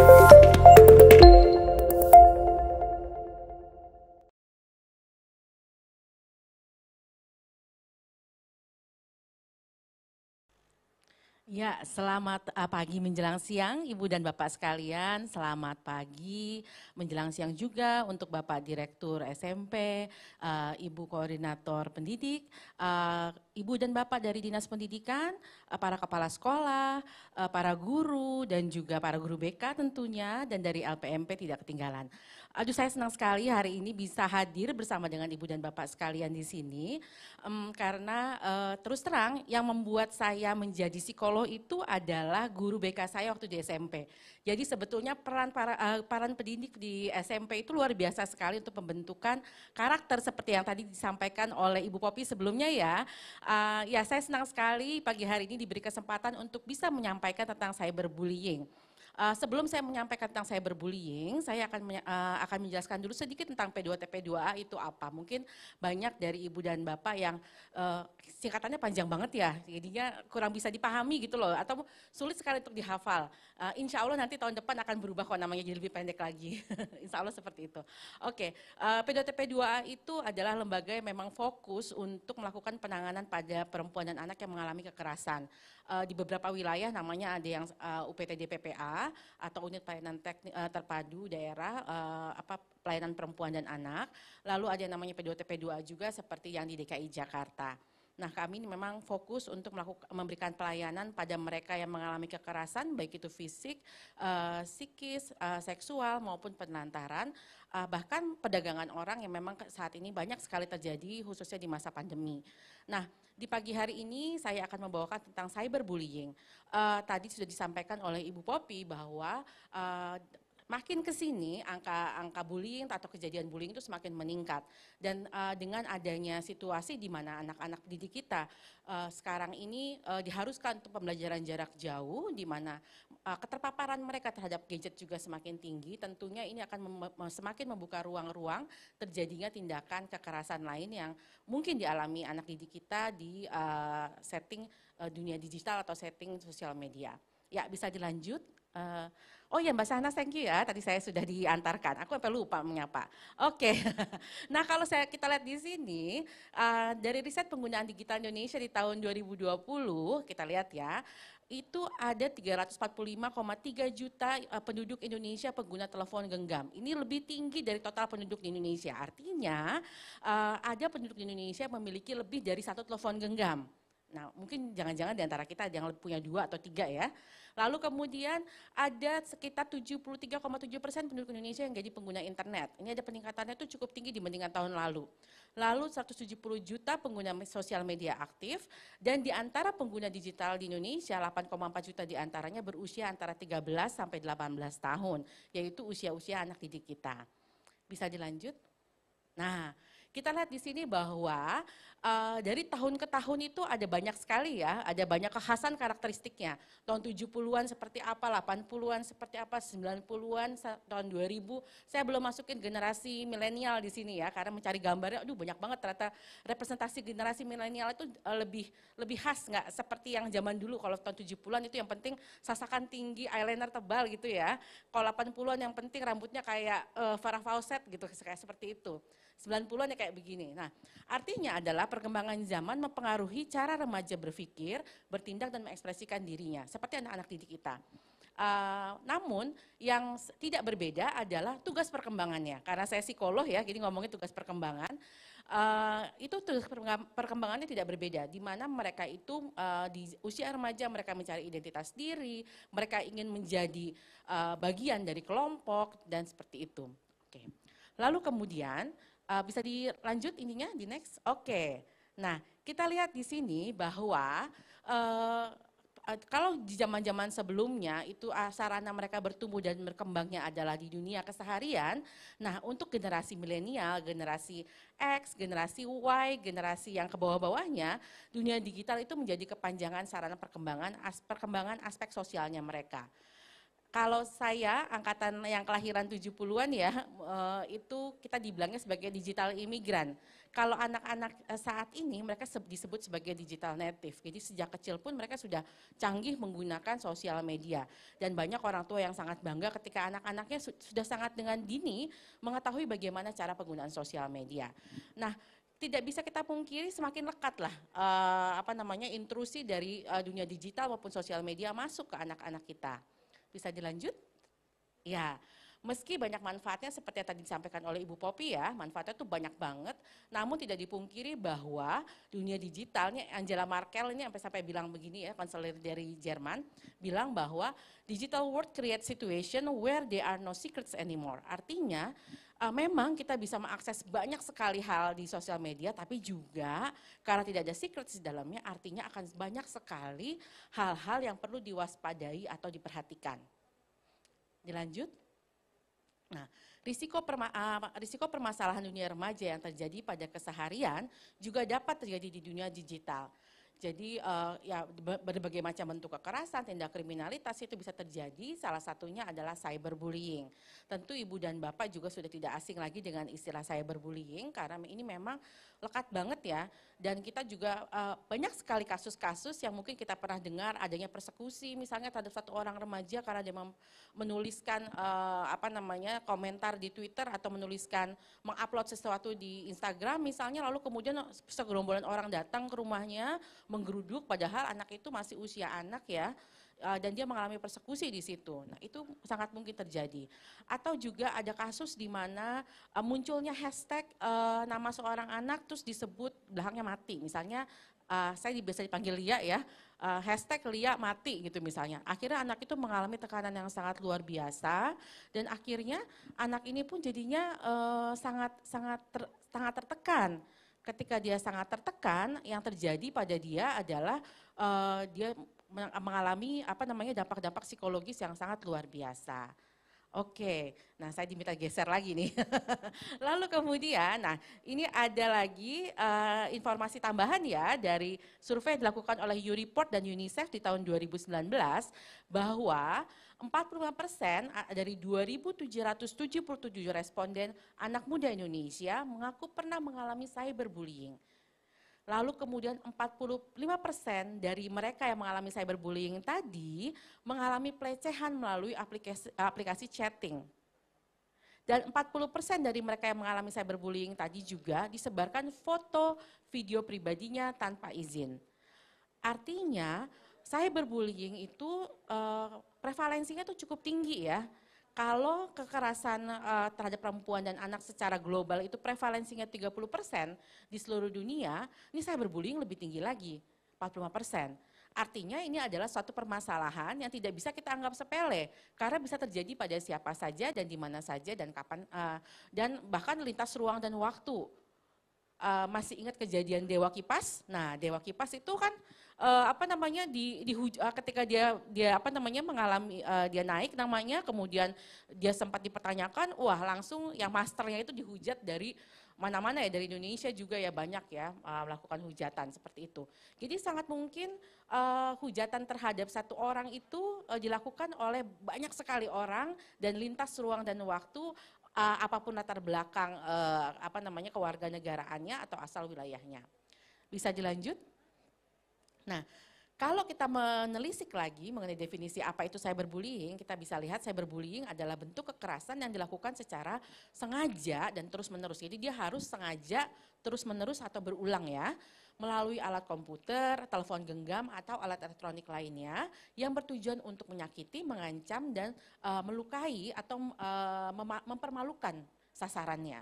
Thank you. Ya, selamat eh, pagi menjelang siang, Ibu dan Bapak sekalian. Selamat pagi menjelang siang juga untuk Bapak Direktur SMP, uh, eh, Ibu Koordinator Pendidik, uh, Ibu dan Bapak dari Dinas Pendidikan, uh, para kepala sekolah, uh, para guru, dan juga para guru BK tentunya, dan dari LPMP tidak ketinggalan. Aduh saya senang sekali hari ini bisa hadir bersama dengan Ibu dan Bapak sekalian di sini. Um, karena uh, terus terang yang membuat saya menjadi psikolog itu adalah guru BK saya waktu di SMP. Jadi sebetulnya peran para uh, peran pendidik di SMP itu luar biasa sekali untuk pembentukan karakter seperti yang tadi disampaikan oleh Ibu Popi sebelumnya ya. Uh, ya saya senang sekali pagi hari ini diberi kesempatan untuk bisa menyampaikan tentang cyberbullying. Uh, sebelum saya menyampaikan tentang cyberbullying, saya akan uh, akan menjelaskan dulu sedikit tentang P2TP2A itu apa. Mungkin banyak dari ibu dan bapak yang uh, singkatannya panjang banget ya, jadinya kurang bisa dipahami gitu loh, atau sulit sekali untuk dihafal. Uh, insya Allah nanti tahun depan akan berubah kok namanya jadi lebih pendek lagi. insya Allah seperti itu. Oke, okay. uh, P2TP2A itu adalah lembaga yang memang fokus untuk melakukan penanganan pada perempuan dan anak yang mengalami kekerasan uh, di beberapa wilayah namanya ada yang uh, eh, UPT DPPA atau unit pelayanan teknik uh, eh, terpadu daerah uh, apa pelayanan perempuan dan anak. Lalu ada yang namanya P2TP2 juga seperti yang di DKI Jakarta. Nah kami ini memang fokus untuk melakukan memberikan pelayanan pada mereka yang mengalami kekerasan baik itu fisik, uh, psikis, uh, seksual maupun penantaran uh, eh, bahkan perdagangan orang yang memang saat ini banyak sekali terjadi khususnya di masa pandemi. Nah di pagi hari ini saya akan membawakan tentang cyberbullying. Uh, tadi sudah disampaikan oleh Ibu Popi bahwa uh, makin ke sini angka angka bullying atau kejadian bullying itu semakin meningkat. Dan uh, dengan adanya situasi di mana anak-anak didik kita uh, sekarang ini uh, diharuskan untuk pembelajaran jarak jauh di mana uh, keterpaparan mereka terhadap gadget juga semakin tinggi, tentunya ini akan mem semakin membuka ruang-ruang terjadinya tindakan kekerasan lain yang mungkin dialami anak didik kita di uh, setting uh, dunia digital atau setting sosial media. Ya, bisa dilanjut. Uh, oh ya Mbak Sahnas thank you ya, tadi saya sudah diantarkan, aku sampai lupa menyapa. Oke, okay. nah kalau saya kita lihat di sini, uh, dari riset penggunaan digital Indonesia di tahun 2020, kita lihat ya, itu ada 345,3 juta eh, penduduk Indonesia pengguna telepon genggam. Ini lebih tinggi dari total penduduk di Indonesia. Artinya ada penduduk di Indonesia yang memiliki lebih dari satu telepon genggam. Nah, mungkin jangan-jangan di antara kita jangan punya dua atau tiga ya. Lalu kemudian ada sekitar 73,7 persen penduduk Indonesia yang jadi pengguna internet. Ini ada peningkatannya itu cukup tinggi dibandingkan tahun lalu. Lalu 170 juta pengguna sosial media aktif dan di antara pengguna digital di Indonesia 8,4 juta di antaranya berusia antara 13 sampai 18 tahun, yaitu usia-usia anak didik kita. Bisa dilanjut? Nah, kita lihat di sini bahwa uh, dari tahun ke tahun itu ada banyak sekali ya, ada banyak kekhasan karakteristiknya. Tahun 70-an seperti apa, 80-an seperti apa, 90-an, tahun 2000. Saya belum masukin generasi milenial di sini ya, karena mencari gambarnya, aduh banyak banget ternyata representasi generasi milenial itu eh, lebih lebih khas nggak seperti yang zaman dulu. Kalau tahun 70-an itu yang penting sasakan tinggi, eyeliner tebal gitu ya. Kalau 80-an yang penting rambutnya kayak uh, Farah Fawcett gitu, kayak seperti itu. 90-an ya kayak begini. Nah, artinya adalah perkembangan zaman mempengaruhi cara remaja berpikir, bertindak dan mengekspresikan dirinya seperti anak-anak didik kita. Uh, namun yang tidak berbeda adalah tugas perkembangannya. Karena saya psikolog ya, jadi ngomongin tugas perkembangan. Uh, itu tugas perkembangannya tidak berbeda, di mana mereka itu uh, di usia remaja mereka mencari identitas diri, mereka ingin menjadi uh, bagian dari kelompok dan seperti itu. Oke. Lalu kemudian Uh, bisa dilanjut ininya di next? Oke. Okay. Nah, kita lihat di sini bahwa uh, kalau di zaman-zaman sebelumnya itu ah, sarana mereka bertumbuh dan berkembangnya adalah di dunia keseharian. Nah, untuk generasi milenial, generasi X, generasi Y, generasi yang ke bawah-bawahnya, dunia digital itu menjadi kepanjangan sarana perkembangan as, perkembangan aspek sosialnya mereka kalau saya angkatan yang kelahiran 70-an ya, eh, itu kita dibilangnya sebagai digital imigran. Kalau anak-anak eh, saat ini mereka disebut sebagai digital native. Jadi sejak kecil pun mereka sudah canggih menggunakan sosial media. Dan banyak orang tua yang sangat bangga ketika anak-anaknya sudah sangat dengan dini mengetahui bagaimana cara penggunaan sosial media. Nah, tidak bisa kita pungkiri semakin lekatlah lah eh, apa namanya intrusi dari dunia digital maupun sosial media masuk ke anak-anak kita. Bisa dilanjut? Ya, meski banyak manfaatnya seperti yang tadi disampaikan oleh Ibu Popi ya, manfaatnya tuh banyak banget, namun tidak dipungkiri bahwa dunia digitalnya Angela Merkel ini sampai sampai bilang begini ya, konselir dari Jerman, bilang bahwa digital world create situation where there are no secrets anymore. Artinya uh, memang kita bisa mengakses banyak sekali hal di sosial media, tapi juga karena tidak ada secret di dalamnya, artinya akan banyak sekali hal-hal yang perlu diwaspadai atau diperhatikan. Dilanjut. Nah, risiko, perma uh, risiko permasalahan dunia remaja yang terjadi pada keseharian juga dapat terjadi di dunia digital. Jadi uh, ya berbagai macam bentuk kekerasan, tindak kriminalitas itu bisa terjadi. Salah satunya adalah cyberbullying. Tentu ibu dan bapak juga sudah tidak asing lagi dengan istilah cyberbullying karena ini memang lekat banget ya. Dan kita juga uh, banyak sekali kasus-kasus yang mungkin kita pernah dengar adanya persekusi misalnya terhadap satu orang remaja karena dia menuliskan uh, apa namanya komentar di Twitter atau menuliskan mengupload sesuatu di Instagram misalnya lalu kemudian segerombolan orang datang ke rumahnya menggeruduk padahal anak itu masih usia anak ya Eh, dan dia mengalami persekusi di situ. Nah, itu sangat mungkin terjadi. Atau juga ada kasus di mana uh, munculnya hashtag uh, nama seorang anak terus disebut belakangnya mati. Misalnya uh, saya biasa dipanggil Lia ya, uh, hashtag Lia mati gitu misalnya. Akhirnya anak itu mengalami tekanan yang sangat luar biasa dan akhirnya anak ini pun jadinya uh, sangat sangat ter, sangat tertekan. Ketika dia sangat tertekan, yang terjadi pada dia adalah uh, dia mengalami apa namanya dampak-dampak psikologis yang sangat luar biasa. Oke, nah saya diminta geser lagi nih. Lalu kemudian, nah ini ada lagi uh, informasi tambahan ya dari survei yang dilakukan oleh UReport dan UNICEF di tahun 2019 bahwa 45 persen dari 2.777 responden anak muda Indonesia mengaku pernah mengalami cyberbullying. Lalu kemudian 45% persen dari mereka yang mengalami cyberbullying tadi mengalami pelecehan melalui aplikasi, aplikasi chatting. Dan 40% persen dari mereka yang mengalami cyberbullying tadi juga disebarkan foto video pribadinya tanpa izin. Artinya cyberbullying itu e, prevalensinya tuh cukup tinggi ya kalau kekerasan uh, terhadap perempuan dan anak secara global itu prevalensinya 30 persen di seluruh dunia, ini saya berbullying lebih tinggi lagi, 45 persen. Artinya ini adalah suatu permasalahan yang tidak bisa kita anggap sepele karena bisa terjadi pada siapa saja dan di mana saja dan kapan uh, dan bahkan lintas ruang dan waktu. Uh, masih ingat kejadian Dewa Kipas? Nah, Dewa Kipas itu kan uh, apa namanya di, di uh, ketika dia dia apa namanya mengalami uh, dia naik namanya kemudian dia sempat dipertanyakan wah langsung yang masternya itu dihujat dari mana-mana ya dari Indonesia juga ya banyak ya uh, melakukan hujatan seperti itu. Jadi sangat mungkin uh, hujatan terhadap satu orang itu uh, dilakukan oleh banyak sekali orang dan lintas ruang dan waktu uh, apapun latar belakang uh, apa namanya kewarganegaraannya atau asal wilayahnya. Bisa dilanjut? Nah, kalau kita menelisik lagi mengenai definisi apa itu cyberbullying, kita bisa lihat cyberbullying adalah bentuk kekerasan yang dilakukan secara sengaja dan terus-menerus. Jadi dia harus sengaja terus-menerus atau berulang ya, melalui alat komputer, telepon genggam atau alat elektronik lainnya yang bertujuan untuk menyakiti, mengancam dan uh, melukai atau uh, mempermalukan sasarannya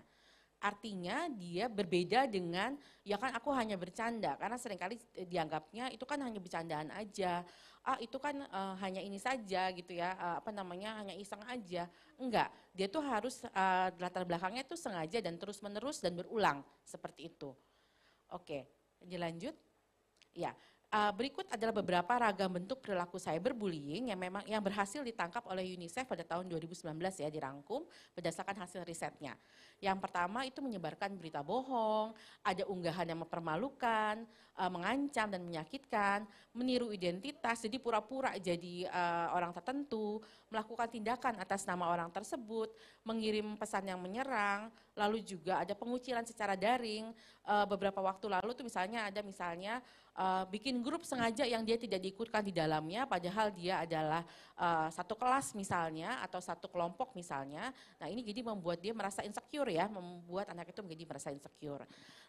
artinya dia berbeda dengan ya kan aku hanya bercanda karena seringkali eh, dianggapnya itu kan hanya bercandaan aja ah itu kan uh, hanya ini saja gitu ya uh, apa namanya hanya iseng aja enggak dia tuh harus uh, latar belakangnya itu sengaja dan terus menerus dan berulang seperti itu oke lanjut ya Uh, berikut adalah beberapa ragam bentuk perilaku cyberbullying yang memang yang berhasil ditangkap oleh UNICEF pada tahun 2019 ya dirangkum berdasarkan hasil risetnya. Yang pertama itu menyebarkan berita bohong, ada unggahan yang mempermalukan, uh, mengancam dan menyakitkan, meniru identitas jadi pura-pura jadi uh, orang tertentu, melakukan tindakan atas nama orang tersebut, mengirim pesan yang menyerang, lalu juga ada pengucilan secara daring. Uh, beberapa waktu lalu tuh misalnya ada misalnya uh, bikin grup sengaja yang dia tidak diikutkan di dalamnya, padahal dia adalah uh, satu kelas misalnya atau satu kelompok misalnya. Nah ini jadi membuat dia merasa insecure ya, membuat anak itu menjadi merasa insecure.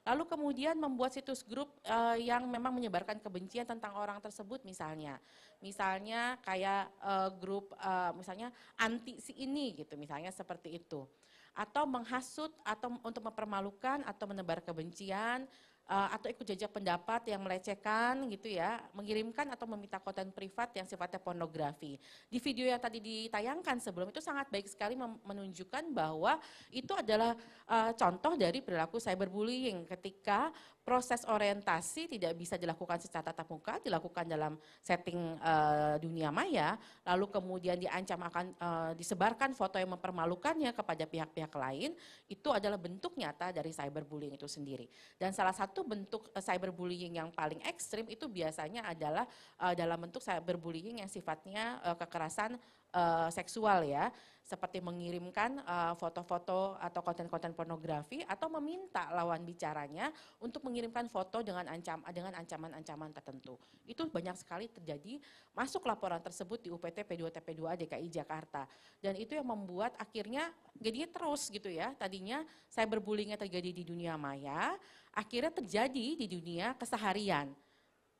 Lalu kemudian membuat situs grup uh, yang memang menyebarkan kebencian tentang orang tersebut misalnya. Misalnya kayak uh, grup uh, misalnya anti si ini gitu misalnya seperti itu atau menghasut atau untuk mempermalukan atau menebar kebencian Eh, atau ikut jejak pendapat yang melecehkan gitu ya, mengirimkan atau meminta konten privat yang sifatnya pornografi. Di video yang tadi ditayangkan sebelum itu sangat baik sekali menunjukkan bahwa itu adalah eh, contoh dari perilaku cyberbullying ketika proses orientasi tidak bisa dilakukan secara tatap muka, dilakukan dalam setting uh, dunia maya, lalu kemudian diancam akan uh, disebarkan foto yang mempermalukannya kepada pihak-pihak lain, itu adalah bentuk nyata dari cyberbullying itu sendiri. Dan salah satu itu bentuk eh, cyberbullying yang paling ekstrim itu biasanya adalah uh, dalam bentuk cyberbullying yang sifatnya uh, kekerasan uh, seksual ya, seperti mengirimkan foto-foto uh, atau konten-konten pornografi atau meminta lawan bicaranya untuk mengirimkan foto dengan ancam dengan ancaman-ancaman tertentu. Itu banyak sekali terjadi masuk laporan tersebut di UPT P2 TP2A DKI Jakarta dan itu yang membuat akhirnya jadinya terus gitu ya. Tadinya cyberbullyingnya terjadi di dunia maya, akhirnya terjadi di dunia keseharian.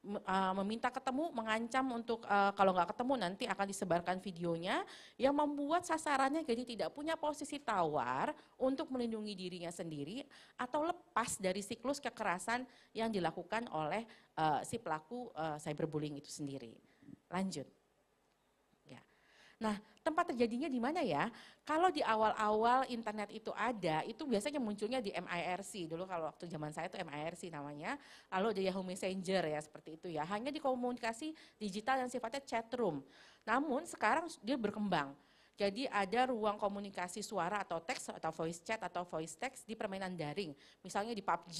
Eh, meminta ketemu, mengancam untuk eh, kalau nggak ketemu nanti akan disebarkan videonya yang membuat sasarannya jadi tidak punya posisi tawar untuk melindungi dirinya sendiri atau lepas dari siklus kekerasan yang dilakukan oleh eh, si pelaku cyberbullying itu sendiri. Lanjut. Nah, tempat terjadinya di mana ya? Kalau di awal-awal internet itu ada, itu biasanya munculnya di MIRC. Dulu kalau waktu zaman saya itu MIRC namanya. Lalu ada Yahoo Messenger ya, seperti itu ya. Hanya di komunikasi digital yang sifatnya chat room. Namun sekarang dia berkembang. Jadi ada ruang komunikasi suara atau teks atau voice chat atau voice text di permainan daring. Misalnya di PUBG, uh,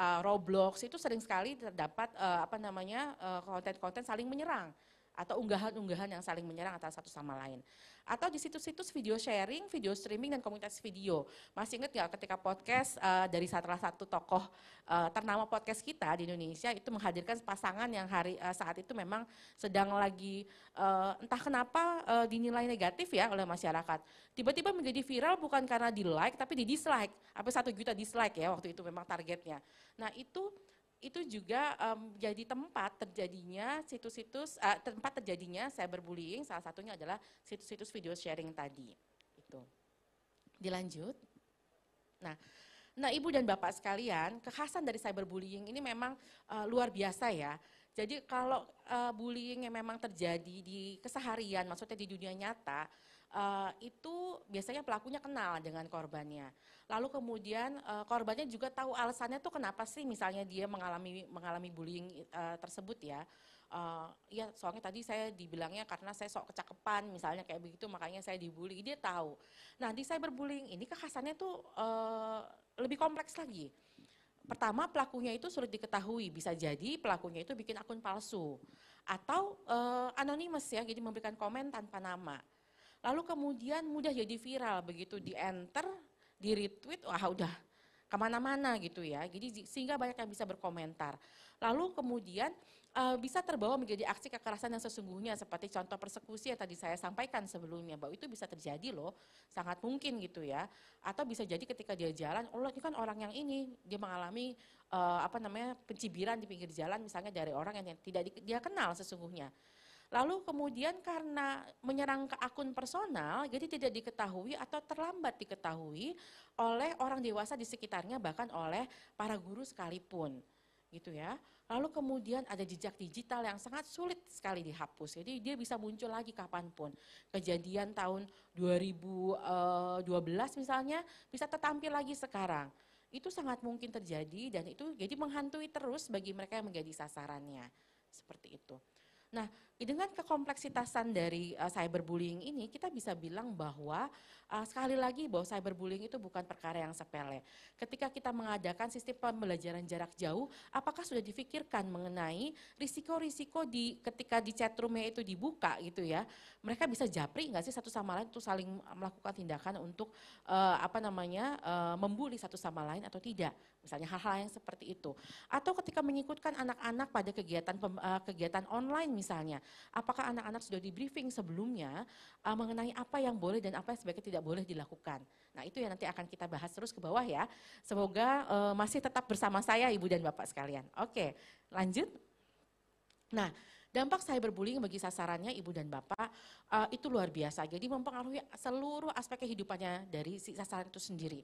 eh, Roblox itu sering sekali terdapat uh, apa namanya eh, konten-konten uh, saling menyerang atau unggahan-unggahan yang saling menyerang antara satu sama lain. Atau di situs-situs video sharing, video streaming, dan komunitas video. Masih ingat nggak ketika podcast uh, dari salah satu tokoh uh, ternama podcast kita di Indonesia itu menghadirkan pasangan yang hari uh, saat itu memang sedang lagi uh, entah kenapa uh, dinilai negatif ya oleh masyarakat. Tiba-tiba menjadi viral bukan karena di like tapi di dislike. Apa satu juta dislike ya waktu itu memang targetnya. Nah itu itu juga um, jadi tempat terjadinya situs-situs uh, tempat terjadinya cyberbullying salah satunya adalah situs-situs video sharing tadi itu dilanjut nah nah ibu dan bapak sekalian kekhasan dari cyberbullying ini memang uh, luar biasa ya jadi kalau uh, bullying yang memang terjadi di keseharian maksudnya di dunia nyata Eh, itu biasanya pelakunya kenal dengan korbannya. Lalu kemudian uh, korbannya juga tahu alasannya tuh kenapa sih misalnya dia mengalami mengalami bullying eh, tersebut ya. Uh, ya soalnya tadi saya dibilangnya karena saya sok kecakepan misalnya kayak begitu makanya saya dibully. Dia tahu. Nah di cyberbullying ini kekhasannya tuh uh, lebih kompleks lagi. Pertama pelakunya itu sulit diketahui, bisa jadi pelakunya itu bikin akun palsu atau uh, anonimus ya, jadi memberikan komen tanpa nama lalu kemudian mudah jadi viral begitu di enter, di retweet, wah udah kemana-mana gitu ya. Jadi sehingga banyak yang bisa berkomentar. Lalu kemudian eh, bisa terbawa menjadi aksi kekerasan yang sesungguhnya seperti contoh persekusi yang tadi saya sampaikan sebelumnya bahwa itu bisa terjadi loh, sangat mungkin gitu ya. Atau bisa jadi ketika dia jalan, oh ini kan orang yang ini dia mengalami eh, apa namanya pencibiran di pinggir jalan misalnya dari orang yang tidak dia kenal sesungguhnya. Lalu kemudian karena menyerang ke akun personal, jadi tidak diketahui atau terlambat diketahui oleh orang dewasa di sekitarnya bahkan oleh para guru sekalipun gitu ya. Lalu kemudian ada jejak digital yang sangat sulit sekali dihapus. Jadi dia bisa muncul lagi kapanpun. Kejadian tahun 2012 eh, misalnya bisa tertampil lagi sekarang. Itu sangat mungkin terjadi dan itu jadi menghantui terus bagi mereka yang menjadi sasarannya. Seperti itu. Nah, dengan kekompleksitasan dari uh, cyberbullying ini, kita bisa bilang bahwa uh, sekali lagi bahwa cyberbullying itu bukan perkara yang sepele. Ketika kita mengadakan sistem pembelajaran jarak jauh, apakah sudah difikirkan mengenai risiko-risiko di ketika di chatroomnya itu dibuka gitu ya? Mereka bisa japri nggak sih satu sama lain itu saling melakukan tindakan untuk uh, apa namanya uh, membuli satu sama lain atau tidak? Misalnya hal-hal yang seperti itu. Atau ketika mengikutkan anak-anak pada kegiatan eh, kegiatan online misalnya, apakah anak-anak sudah di briefing sebelumnya eh, mengenai apa yang boleh dan apa yang sebaiknya tidak boleh dilakukan. Nah itu yang nanti akan kita bahas terus ke bawah ya. Semoga eh, masih tetap bersama saya Ibu dan Bapak sekalian. Oke lanjut. Nah Dampak cyberbullying bagi sasarannya ibu dan bapak uh, itu luar biasa. Jadi mempengaruhi seluruh aspek kehidupannya dari si sasaran itu sendiri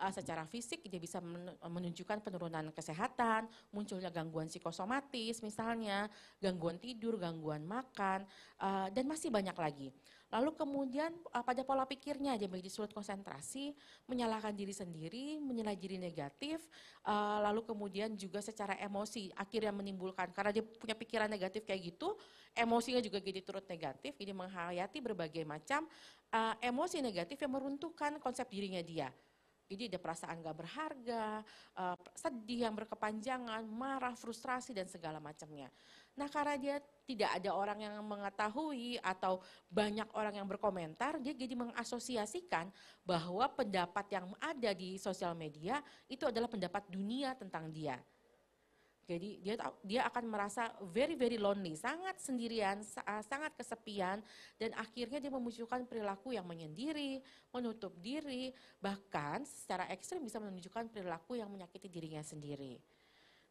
uh, secara fisik dia bisa menunjukkan penurunan kesehatan, munculnya gangguan psikosomatis misalnya, gangguan tidur, gangguan makan, uh, dan masih banyak lagi. Lalu kemudian uh, pada pola pikirnya dia menjadi sulit konsentrasi, menyalahkan diri sendiri, menyalah diri negatif, uh, lalu kemudian juga secara emosi akhirnya menimbulkan karena dia punya pikiran negatif kayak gitu, emosinya juga jadi turut negatif, jadi menghayati berbagai macam uh, emosi negatif yang meruntuhkan konsep dirinya dia. Ini ada perasaan gak berharga, eh, sedih yang berkepanjangan, marah, frustrasi, dan segala macamnya. Nah karena dia tidak ada orang yang mengetahui atau banyak orang yang berkomentar, dia jadi mengasosiasikan bahwa pendapat yang ada di sosial media itu adalah pendapat dunia tentang dia. Jadi dia dia akan merasa very very lonely, sangat sendirian, eh, sangat kesepian dan akhirnya dia memunculkan perilaku yang menyendiri, menutup diri, bahkan secara ekstrim bisa menunjukkan perilaku yang menyakiti dirinya sendiri.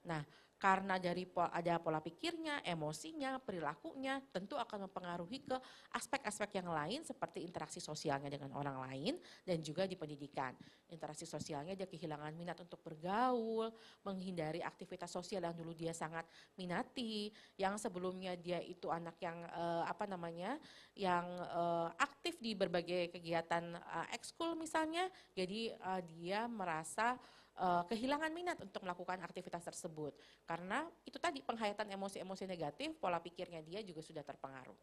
Nah, karena dari pola, ada pola pikirnya, emosinya, perilakunya, tentu akan mempengaruhi ke aspek-aspek yang lain seperti interaksi sosialnya dengan orang lain dan juga di pendidikan. Interaksi sosialnya dia kehilangan minat untuk bergaul, menghindari aktivitas sosial yang dulu dia sangat minati, yang sebelumnya dia itu anak yang eh, apa namanya, yang eh, aktif di berbagai kegiatan eh, ekskul misalnya, jadi eh, dia merasa uh, kehilangan minat untuk melakukan aktivitas tersebut karena itu tadi penghayatan emosi-emosi negatif pola pikirnya dia juga sudah terpengaruh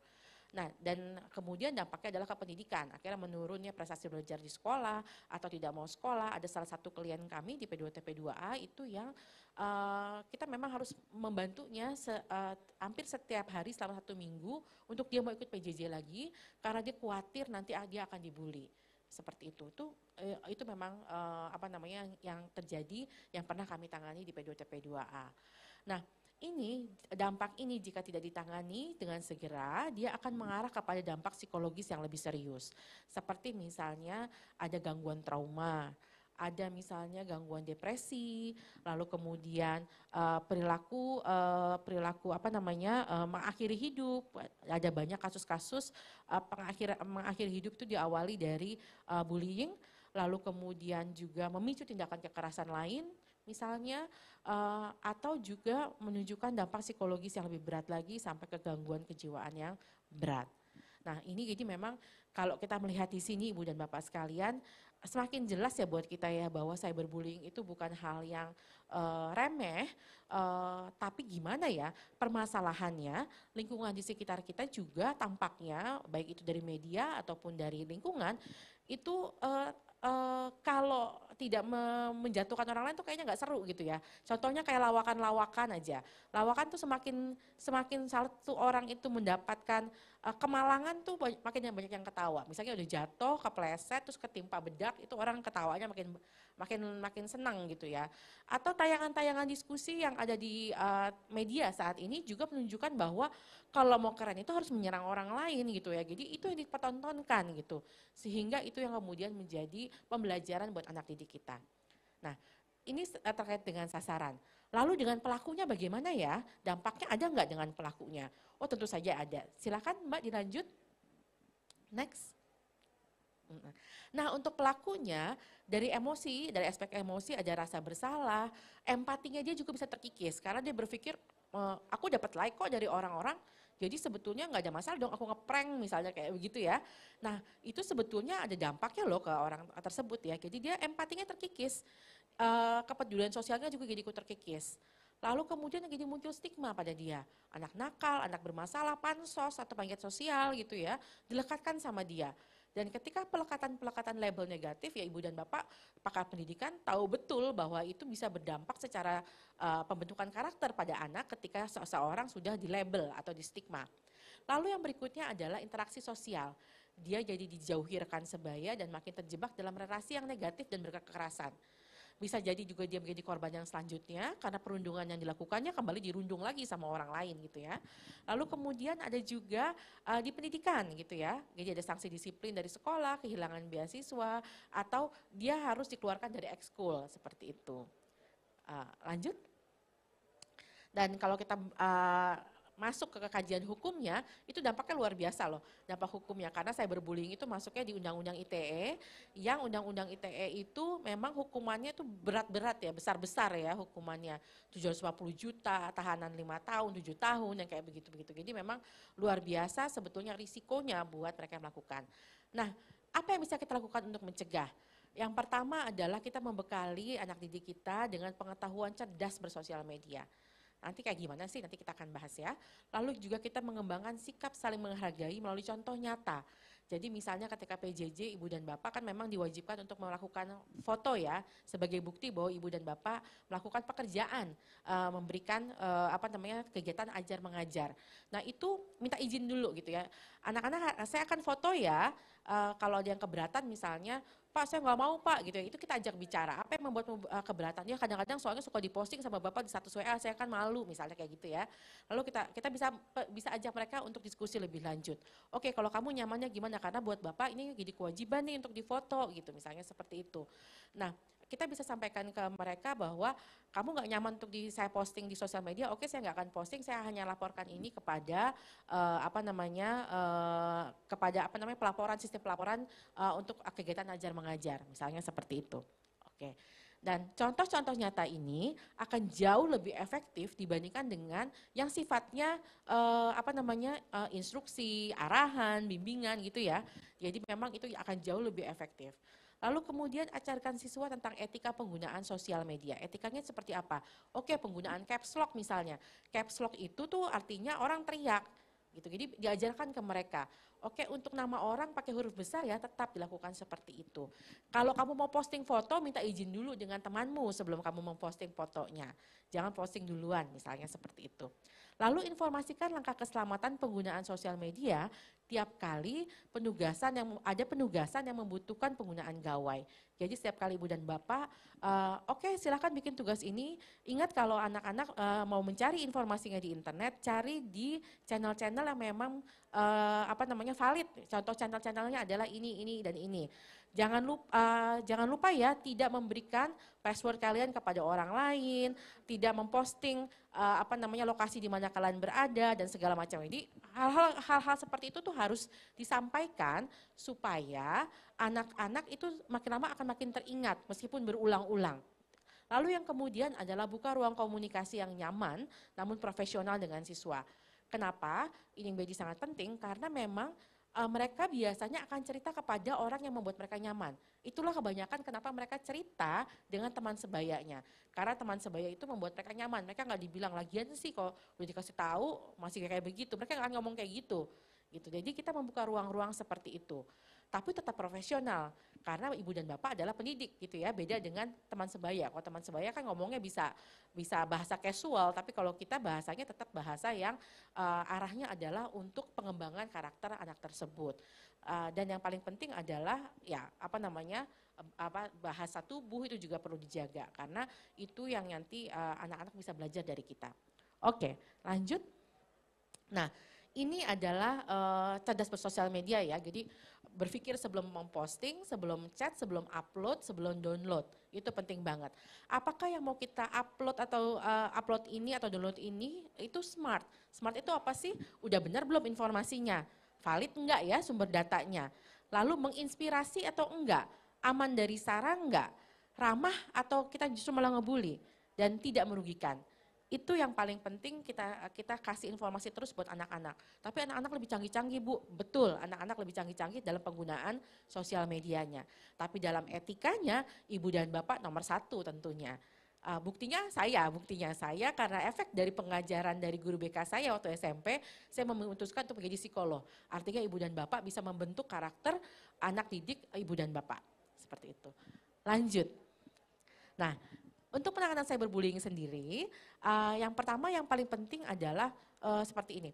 Nah, dan kemudian dampaknya adalah kependidikan Akhirnya menurunnya prestasi belajar di sekolah atau tidak mau sekolah. Ada salah satu klien kami di P2TP2A itu yang uh, kita memang harus membantunya se, uh, hampir setiap hari selama satu minggu untuk dia mau ikut PJJ lagi karena dia khawatir nanti dia akan dibully seperti itu. Itu eh, itu memang eh, apa namanya yang terjadi yang pernah kami tangani di P2TP2A. Nah, ini dampak ini jika tidak ditangani dengan segera dia akan mengarah kepada dampak psikologis yang lebih serius. Seperti misalnya ada gangguan trauma, ada misalnya gangguan depresi, lalu kemudian uh, perilaku uh, perilaku apa namanya uh, mengakhiri hidup. Ada banyak kasus-kasus uh, mengakhiri hidup itu diawali dari uh, bullying, lalu kemudian juga memicu tindakan kekerasan lain, misalnya uh, atau juga menunjukkan dampak psikologis yang lebih berat lagi sampai ke gangguan kejiwaan yang berat. Nah, ini jadi memang kalau kita melihat di sini Ibu dan Bapak sekalian, semakin jelas ya buat kita ya bahwa cyberbullying itu bukan hal yang uh, remeh, uh, tapi gimana ya permasalahannya lingkungan di sekitar kita juga tampaknya baik itu dari media ataupun dari lingkungan itu uh, Eh, kalau tidak menjatuhkan orang lain tuh kayaknya nggak seru gitu ya. Contohnya kayak lawakan-lawakan aja. Lawakan tuh semakin semakin satu orang itu mendapatkan uh, kemalangan tuh banyak, makin banyak yang ketawa. Misalnya udah jatuh, kepleset, terus ketimpa bedak, itu orang ketawanya makin makin makin senang gitu ya. Atau tayangan-tayangan diskusi yang ada di uh, media saat ini juga menunjukkan bahwa kalau mau keren itu harus menyerang orang lain gitu ya. Jadi itu yang dipertontonkan gitu. Sehingga itu yang kemudian menjadi pembelajaran buat anak didik kita. Nah, ini eh, terkait dengan sasaran. Lalu dengan pelakunya bagaimana ya? Dampaknya ada nggak dengan pelakunya? Oh tentu saja ada. Silakan Mbak dilanjut. Next. Nah, untuk pelakunya dari emosi, dari aspek emosi ada rasa bersalah, empatinya dia juga bisa terkikis karena dia berpikir e, aku dapat like kok dari orang-orang, jadi sebetulnya nggak ada masalah dong aku ngeprank misalnya kayak begitu ya. Nah, itu sebetulnya ada dampaknya loh ke orang tersebut ya. Jadi dia empatinya terkikis, e, kepedulian sosialnya juga jadi ikut terkikis. Lalu kemudian yang jadi muncul stigma pada dia. Anak nakal, anak bermasalah, pansos atau pangkat sosial gitu ya, dilekatkan sama dia. Dan ketika pelekatan-pelekatan label negatif, ya ibu dan bapak, pakar pendidikan tahu betul bahwa itu bisa berdampak secara uh, pembentukan karakter pada anak ketika seseorang sudah di label atau di stigma. Lalu yang berikutnya adalah interaksi sosial. Dia jadi dijauhi rekan sebaya dan makin terjebak dalam relasi yang negatif dan berkekerasan bisa jadi juga dia menjadi korban yang selanjutnya karena perundungan yang dilakukannya kembali dirundung lagi sama orang lain gitu ya. Lalu kemudian ada juga uh, di pendidikan gitu ya. Jadi ada sanksi disiplin dari sekolah, kehilangan beasiswa atau dia harus dikeluarkan dari ekskul seperti itu. Uh, lanjut. Dan kalau kita uh, masuk ke kajian hukumnya, itu dampaknya luar biasa loh. Dampak hukumnya, karena saya cyberbullying itu masuknya di Undang-Undang ITE, yang Undang-Undang ITE itu memang hukumannya itu berat-berat ya, besar-besar ya hukumannya. 750 juta, tahanan lima tahun, tujuh tahun, yang kayak begitu-begitu. Jadi memang luar biasa sebetulnya risikonya buat mereka melakukan. Nah, apa yang bisa kita lakukan untuk mencegah? Yang pertama adalah kita membekali anak didik kita dengan pengetahuan cerdas bersosial media. Nanti kayak gimana sih? Nanti kita akan bahas ya. Lalu juga kita mengembangkan sikap saling menghargai melalui contoh nyata. Jadi misalnya ketika PJJ ibu dan bapak kan memang diwajibkan untuk melakukan foto ya sebagai bukti bahwa ibu dan bapak melakukan pekerjaan uh, memberikan uh, apa namanya kegiatan ajar mengajar. Nah itu minta izin dulu gitu ya. Anak-anak saya akan foto ya. Uh, kalau ada yang keberatan misalnya Pak saya nggak mau Pak gitu ya. Itu kita ajak bicara, apa yang membuat eh, keberatan? Ya kadang-kadang soalnya suka diposting sama Bapak di status WA, saya kan malu misalnya kayak gitu ya. Lalu kita kita bisa bisa ajak mereka untuk diskusi lebih lanjut. Oke, kalau kamu nyamannya gimana? Karena buat Bapak ini jadi kewajiban nih untuk difoto gitu misalnya seperti itu. Nah, kita bisa sampaikan ke mereka bahwa kamu nggak nyaman untuk di, saya posting di sosial media, oke saya nggak akan posting, saya hanya laporkan ini kepada uh, apa namanya uh, kepada apa namanya pelaporan sistem pelaporan uh, untuk kegiatan ajar mengajar, misalnya seperti itu. Oke. Dan contoh-contoh nyata ini akan jauh lebih efektif dibandingkan dengan yang sifatnya uh, apa namanya uh, instruksi, arahan, bimbingan gitu ya. Jadi memang itu akan jauh lebih efektif. Lalu kemudian ajarkan siswa tentang etika penggunaan sosial media. Etikanya seperti apa? Oke, penggunaan caps lock misalnya. Caps lock itu tuh artinya orang teriak gitu. Jadi diajarkan ke mereka. Oke, untuk nama orang pakai huruf besar ya tetap dilakukan seperti itu. Kalau kamu mau posting foto, minta izin dulu dengan temanmu sebelum kamu memposting fotonya. Jangan posting duluan, misalnya seperti itu. Lalu informasikan langkah keselamatan penggunaan sosial media tiap kali penugasan yang ada penugasan yang membutuhkan penggunaan gawai. Jadi setiap kali ibu dan bapak, uh, oke okay, silahkan bikin tugas ini. Ingat kalau anak-anak uh, mau mencari informasinya di internet, cari di channel-channel yang memang uh, apa namanya valid. Contoh channel-channelnya adalah ini, ini, dan ini. Jangan lupa, uh, eh, jangan lupa ya tidak memberikan password kalian kepada orang lain, tidak memposting uh, apa namanya lokasi di mana kalian berada dan segala macam. Jadi hal-hal hal-hal seperti itu tuh harus disampaikan supaya anak-anak itu makin lama akan makin teringat meskipun berulang-ulang. Lalu yang kemudian adalah buka ruang komunikasi yang nyaman namun profesional dengan siswa. Kenapa eating buddy sangat penting? Karena memang uh, mereka biasanya akan cerita kepada orang yang membuat mereka nyaman. Itulah kebanyakan kenapa mereka cerita dengan teman sebayanya. Karena teman sebaya itu membuat mereka nyaman. Mereka nggak dibilang lagian sih kok udah dikasih tahu masih kayak begitu. Mereka nggak ngomong kayak gitu. Gitu. Jadi kita membuka ruang-ruang seperti itu tapi tetap profesional karena ibu dan bapak adalah pendidik gitu ya beda dengan teman sebaya kalau teman sebaya kan ngomongnya bisa bisa bahasa casual tapi kalau kita bahasanya tetap bahasa yang uh, arahnya adalah untuk pengembangan karakter anak tersebut uh, dan yang paling penting adalah ya apa namanya apa bahasa tubuh itu juga perlu dijaga karena itu yang nanti eh, anak-anak uh, bisa belajar dari kita oke lanjut nah ini adalah uh, cerdas bersosial media ya. Jadi berpikir sebelum memposting, sebelum chat, sebelum upload, sebelum download. Itu penting banget. Apakah yang mau kita upload atau uh, upload ini atau download ini itu smart. Smart itu apa sih? Udah benar belum informasinya? Valid enggak ya sumber datanya? Lalu menginspirasi atau enggak? Aman dari sarang enggak? Ramah atau kita justru malah ngebully dan tidak merugikan? itu yang paling penting kita kita kasih informasi terus buat anak-anak. Tapi anak-anak lebih canggih-canggih Bu, betul anak-anak lebih canggih-canggih dalam penggunaan sosial medianya. Tapi dalam etikanya ibu dan bapak nomor satu tentunya. Uh, buktinya saya, buktinya saya karena efek dari pengajaran dari guru BK saya waktu SMP, saya memutuskan untuk menjadi psikolog. Artinya ibu dan bapak bisa membentuk karakter anak didik ibu dan bapak. Seperti itu. Lanjut. Nah, untuk penanganan cyberbullying sendiri, uh, yang pertama yang paling penting adalah uh, seperti ini.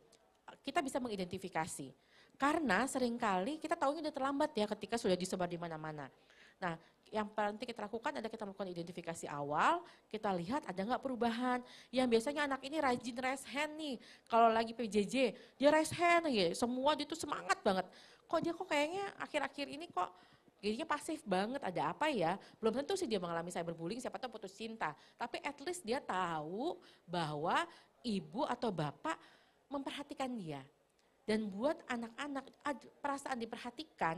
Kita bisa mengidentifikasi. Karena seringkali kita tahu ini udah terlambat ya ketika sudah disebar di mana-mana. Nah, yang penting kita lakukan adalah kita melakukan identifikasi awal, kita lihat ada nggak perubahan. Yang biasanya anak ini rajin raise hand nih, kalau lagi PJJ, dia raise hand ya, semua dia tuh semangat banget. Kok dia kok kayaknya akhir-akhir ini kok jadinya pasif banget ada apa ya belum tentu sih dia mengalami cyberbullying siapa tahu putus cinta tapi at least dia tahu bahwa ibu atau bapak memperhatikan dia dan buat anak-anak perasaan diperhatikan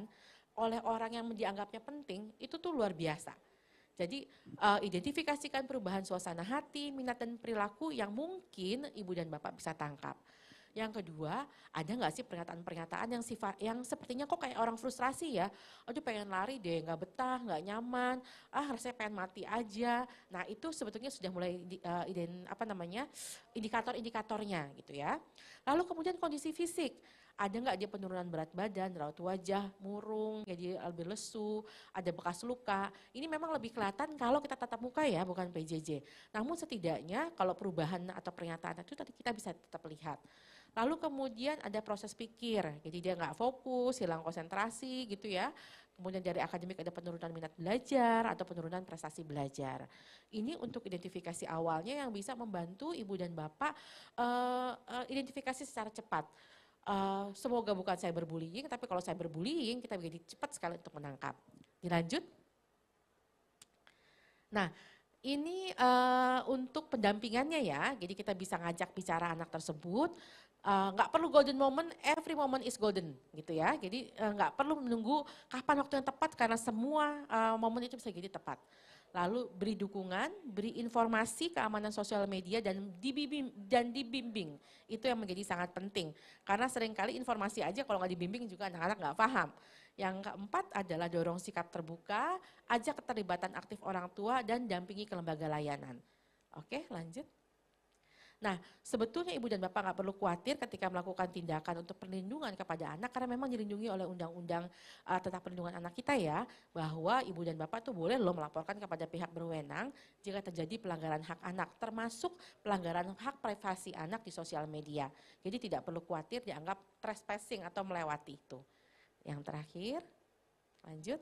oleh orang yang dianggapnya penting itu tuh luar biasa. Jadi uh, identifikasikan perubahan suasana hati, minat dan perilaku yang mungkin ibu dan bapak bisa tangkap. Yang kedua, ada nggak sih pernyataan-pernyataan yang sifat yang sepertinya kok kayak orang frustrasi ya? Aduh pengen lari deh, nggak betah, nggak nyaman, ah rasanya pengen mati aja. Nah itu sebetulnya sudah mulai uh, eh, ident, apa namanya indikator-indikatornya gitu ya. Lalu kemudian kondisi fisik ada nggak dia penurunan berat badan, raut wajah, murung, jadi lebih lesu, ada bekas luka. Ini memang lebih kelihatan kalau kita tatap muka ya, bukan PJJ. Namun setidaknya kalau perubahan atau pernyataan itu tadi kita bisa tetap lihat. Lalu kemudian ada proses pikir, jadi dia nggak fokus, hilang konsentrasi gitu ya. Kemudian dari akademik ada penurunan minat belajar atau penurunan prestasi belajar. Ini untuk identifikasi awalnya yang bisa membantu ibu dan bapak uh, uh, identifikasi secara cepat. Uh, semoga bukan saya berbullying, tapi kalau saya berbullying kita menjadi cepat sekali untuk menangkap. Dilanjut. Nah, ini uh, untuk pendampingannya ya, jadi kita bisa ngajak bicara anak tersebut. Eh, nggak uh, perlu golden moment, every moment is golden gitu ya. Jadi enggak eh, uh, perlu menunggu kapan waktu yang tepat karena semua uh, momen itu bisa jadi tepat. Lalu beri dukungan, beri informasi keamanan sosial media dan dibimbing, dan dibimbing. Itu yang menjadi sangat penting. Karena seringkali informasi aja kalau nggak dibimbing juga anak-anak nggak paham. Yang keempat adalah dorong sikap terbuka, ajak keterlibatan aktif orang tua, dan dampingi ke lembaga layanan. Oke, lanjut. Nah, sebetulnya ibu dan bapak nggak perlu khawatir ketika melakukan tindakan untuk perlindungan kepada anak karena memang dilindungi oleh undang-undang uh, eh, tentang perlindungan anak kita ya, bahwa ibu dan bapak tuh boleh loh melaporkan kepada pihak berwenang jika terjadi pelanggaran hak anak, termasuk pelanggaran hak privasi anak di sosial media. Jadi tidak perlu khawatir dianggap trespassing atau melewati itu. Yang terakhir, lanjut.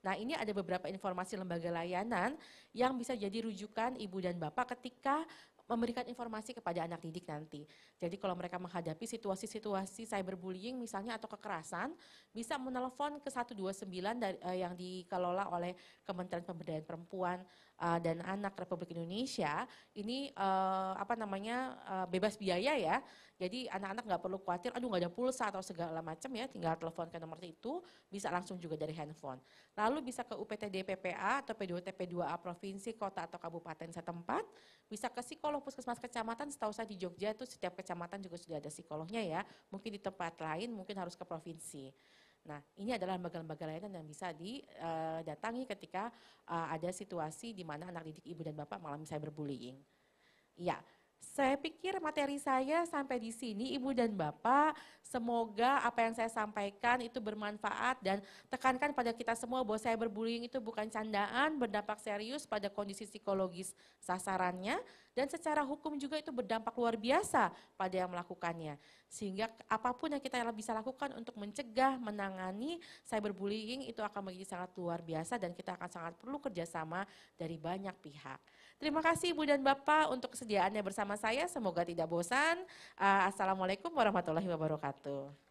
Nah ini ada beberapa informasi lembaga layanan yang bisa jadi rujukan ibu dan bapak ketika memberikan informasi kepada anak didik nanti. Jadi kalau mereka menghadapi situasi-situasi cyberbullying misalnya atau kekerasan, bisa menelpon ke 129 dari, eh, yang dikelola oleh Kementerian Pemberdayaan Perempuan Eh, dan Anak Republik Indonesia ini uh, apa namanya uh, bebas biaya ya. Jadi anak-anak nggak perlu khawatir, aduh nggak ada pulsa atau segala macam ya, tinggal telepon ke nomor itu, bisa langsung juga dari handphone. Lalu bisa ke UPTD PPA atau P2TP 2A provinsi, kota atau kabupaten setempat, bisa ke psikolog puskesmas kecamatan, setahu saya di Jogja itu setiap kecamatan juga sudah ada psikolognya ya, mungkin di tempat lain mungkin harus ke provinsi. Nah, ini adalah lembaga-lembaga layanan yang bisa didatangi eh, ketika eh, ada situasi di mana anak didik ibu dan bapak mengalami cyberbullying. Iya, saya pikir materi saya sampai di sini, Ibu dan Bapak. Semoga apa yang saya sampaikan itu bermanfaat dan tekankan pada kita semua bahwa saya berbullying itu bukan candaan, berdampak serius pada kondisi psikologis sasarannya dan secara hukum juga itu berdampak luar biasa pada yang melakukannya. Sehingga apapun yang kita bisa lakukan untuk mencegah, menangani cyberbullying itu akan menjadi sangat luar biasa dan kita akan sangat perlu kerjasama dari banyak pihak. Terima kasih Ibu dan Bapak untuk kesediaannya bersama saya. Semoga tidak bosan. Ah, Assalamualaikum warahmatullahi wabarakatuh.